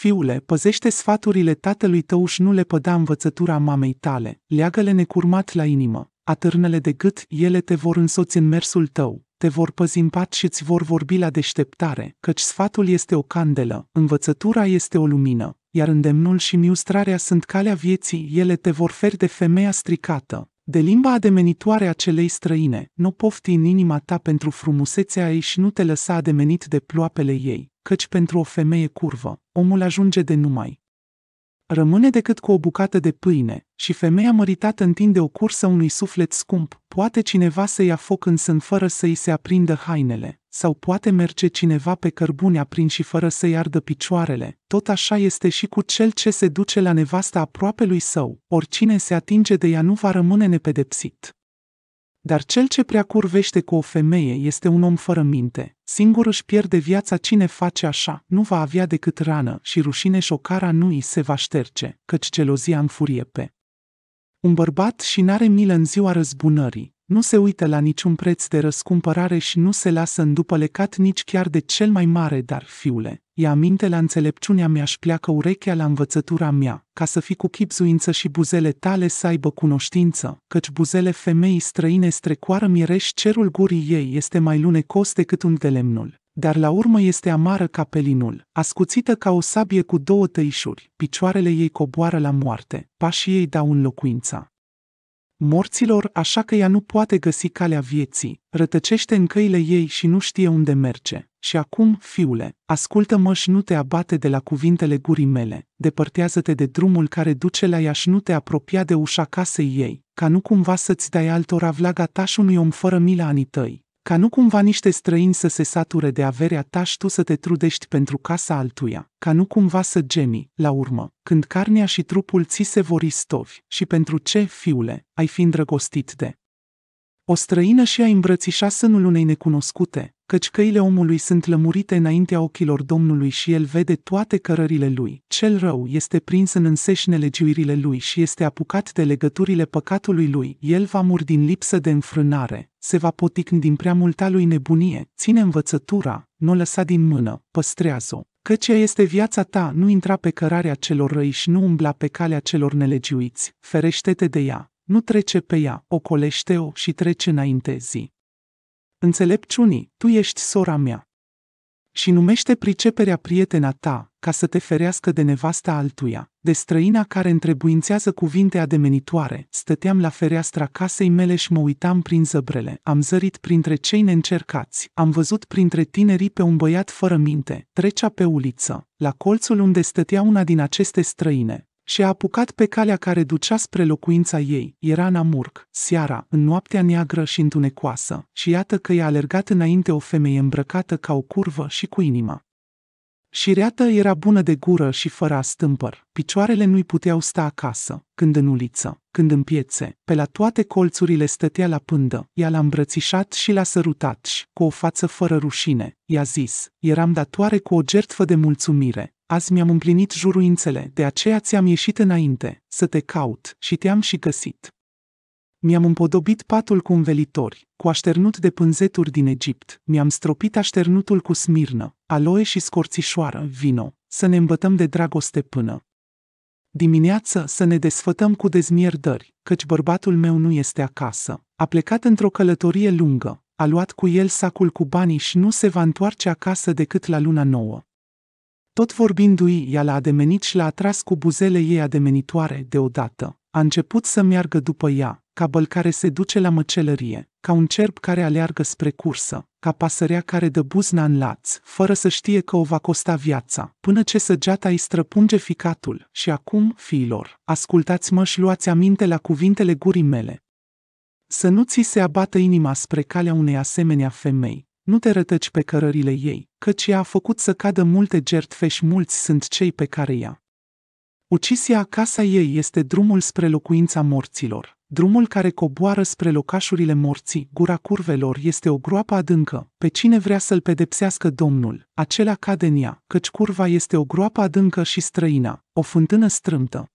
Fiule, păzește sfaturile tatălui tău și nu le păda învățătura mamei tale, leagă-le necurmat la inimă, atârnele de gât, ele te vor însoți în mersul tău, te vor păzi în pat și îți vor vorbi la deșteptare, căci sfatul este o candelă, învățătura este o lumină, iar îndemnul și miustrarea sunt calea vieții, ele te vor feri de femeia stricată, de limba ademenitoare a celei străine, nu pofti în inima ta pentru frumusețea ei și nu te lăsa ademenit de ploapele ei, căci pentru o femeie curvă, omul ajunge de numai. Rămâne decât cu o bucată de pâine, și femeia măritată întinde o cursă unui suflet scump, poate cineva să ia foc în sân fără să îi se aprindă hainele. Sau poate merge cineva pe cărbune aprins și fără să-i ardă picioarele. Tot așa este și cu cel ce se duce la nevasta aproape lui său. Oricine se atinge de ea nu va rămâne nepedepsit. Dar cel ce prea curvește cu o femeie este un om fără minte. Singur își pierde viața cine face așa, nu va avea decât rană și rușine șocara nu îi se va șterge, căci gelozia înfurie pe un bărbat și n-are milă în ziua răzbunării, nu se uită la niciun preț de răscumpărare și nu se lasă îndupălecat nici chiar de cel mai mare, dar, fiule, ia minte la înțelepciunea mea și pleacă urechea la învățătura mea, ca să fii cu chipzuință și buzele tale să aibă cunoștință, căci buzele femeii străine strecoară mirești cerul gurii ei este mai lunecos decât un de lemnul dar la urmă este amară ca pelinul, ascuțită ca o sabie cu două tăișuri, picioarele ei coboară la moarte, pașii ei dau locuința morților, așa că ea nu poate găsi calea vieții, rătăcește în căile ei și nu știe unde merge. Și acum, fiule, ascultă-mă și nu te abate de la cuvintele gurii mele, depărtează-te de drumul care duce la ea și nu te apropia de ușa casei ei, ca nu cumva să-ți dai altora vlaga ta și unui om fără mila anii tăi, ca nu cumva niște străini să se sature de averea ta și tu să te trudești pentru casa altuia, ca nu cumva să gemi, la urmă, când carnea și trupul ți se vor istovi, și pentru ce, fiule, ai fi îndrăgostit de o străină și-a îmbrățișa sânul unei necunoscute, căci căile omului sunt lămurite înaintea ochilor Domnului și el vede toate cărările lui. Cel rău este prins în înseșnele giuirile lui și este apucat de legăturile păcatului lui. El va muri din lipsă de înfrânare, se va poticni din prea multa lui nebunie, ține învățătura, nu lăsa din mână, păstrează-o. Căci este viața ta, nu intra pe cărarea celor răi și nu umbla pe calea celor nelegiuiți, ferește-te de ea nu trece pe ea, ocolește-o și trece înainte zi. Înțelepciunii, tu ești sora mea. Și numește priceperea prietena ta, ca să te ferească de nevasta altuia, de străina care întrebuințează cuvinte ademenitoare. Stăteam la fereastra casei mele și mă uitam prin zăbrele, am zărit printre cei neîncercați, am văzut printre tinerii pe un băiat fără minte, trecea pe uliță, la colțul unde stătea una din aceste străine, și a apucat pe calea care ducea spre locuința ei. Era în amurc, seara, în noaptea neagră și întunecoasă, și iată că i-a alergat înainte o femeie îmbrăcată ca o curvă și cu inima. Șireată era bună de gură și fără astâmpăr. Picioarele nu-i puteau sta acasă, când în uliță, când în piețe, pe la toate colțurile stătea la pândă. Ea l-a îmbrățișat și l-a sărutat și, cu o față fără rușine, i-a zis, eram datoare cu o jertfă de mulțumire, Azi mi-am împlinit juruințele, de aceea ți-am ieșit înainte, să te caut, și te-am și găsit. Mi-am împodobit patul cu învelitori, cu așternut de pânzeturi din Egipt, mi-am stropit așternutul cu smirnă, aloe și scorțișoară, vino, să ne îmbătăm de dragoste până. Dimineață să ne desfătăm cu dezmierdări, căci bărbatul meu nu este acasă. A plecat într-o călătorie lungă, a luat cu el sacul cu banii și nu se va întoarce acasă decât la luna nouă. Tot vorbindu-i, ea l-a ademenit și l-a atras cu buzele ei ademenitoare, deodată. A început să meargă după ea, ca băl care se duce la măcelărie, ca un cerb care aleargă spre cursă, ca pasărea care dă buzna în laț, fără să știe că o va costa viața, până ce săgeata îi străpunge ficatul. Și acum, fiilor, ascultați-mă și luați aminte la cuvintele gurii mele. Să nu ți se abată inima spre calea unei asemenea femei, nu te rătăci pe cărările ei, căci ea a făcut să cadă multe jertfe și mulți sunt cei pe care ea. Ucisia casa ei este drumul spre locuința morților, drumul care coboară spre locașurile morții, gura curvelor este o groapă adâncă, pe cine vrea să-l pedepsească Domnul, acela cade în ea, căci curva este o groapă adâncă și străină, o fântână strâmtă.